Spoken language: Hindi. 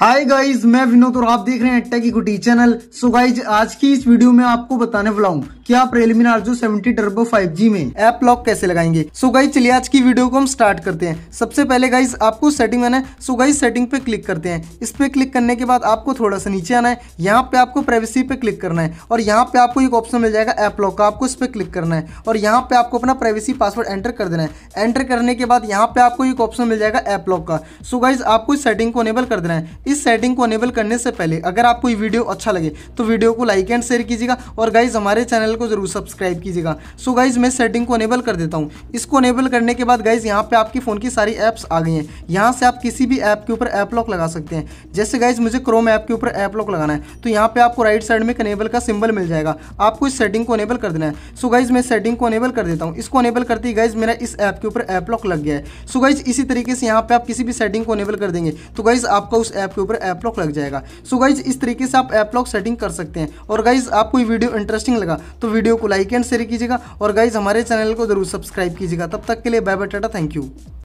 हाय गाइस मैं विनोद और आप देख रहे हैं की कुटी चैनल सो गाइज आज की इस वीडियो में आपको बताने वाला हूँ आप Realme Narzo seventy turbo five G में ऐप लॉक कैसे लगाएंगे सो so गाइज चलिए आज की वीडियो को हम स्टार्ट करते हैं सबसे पहले गाइज आपको सेटिंग आना है सो so गाइज सेटिंग पे क्लिक करते हैं इस पे क्लिक करने के बाद आपको थोड़ा सा नीचे आना है यहाँ पे आपको प्राइवेसी पे क्लिक करना है और यहाँ पे आपको एक ऑप्शन मिल जाएगा ऐप लॉक का आपको इस पर क्लिक करना है और यहाँ पे आपको अपना प्राइवेसी पासवर्ड एंटर कर देना है एंटर करने के बाद यहाँ पे आपको एक ऑप्शन मिल जाएगा ऐप लॉक का सो गाइज आपको इस सेटिंग को एनेबल कर देना है इस सेटिंग को एनेबल करने से पहले अगर आपको ये वीडियो अच्छा लगे तो वीडियो को लाइक एंड शेयर कीजिएगा और गाइज हमारे चैनल को जरूर सब्सक्राइब कीजिएगा सो गाइज मैं सेटिंग को अनेबल कर देता हूँ इसको अनेबल करने के बाद गाइज यहाँ पे आपकी फ़ोन की सारी एप्स आ गई हैं यहाँ से आप किसी भी ऐप के ऊपर ऐप लॉक लगा सकते हैं जैसे गाइज मुझे क्रोम ऐप के ऊपर ऐप लॉक लगाना है तो यहाँ पे आपको राइट साइड में कनेबल का सिंबल मिल जाएगा आपको इस सेटिंग को अनेबल कर देना है सो गाइज मैं सेटिंग को अनेबल कर देता हूँ इसको अनेबल करते ही गाइज मेरा इस ऐप के ऊपर ऐप लॉक लग गया है सो गाइज इसी तरीके से यहाँ पे आप किसी भी सेटिंग को अनेबल कर देंगे तो गाइज आपका उस ऐप के ऊपर ऐप लॉक लग जाएगा सो गाइज इस तरीके से आप ऐप लॉक सेटिंग कर सकते हैं और गाइज आपको वीडियो इंटरेस्टिंग लगा तो वीडियो को लाइक एंड शेयर कीजिएगा और गाइज हमारे चैनल को जरूर सब्सक्राइब कीजिएगा तब तक के लिए bye bye tata thank you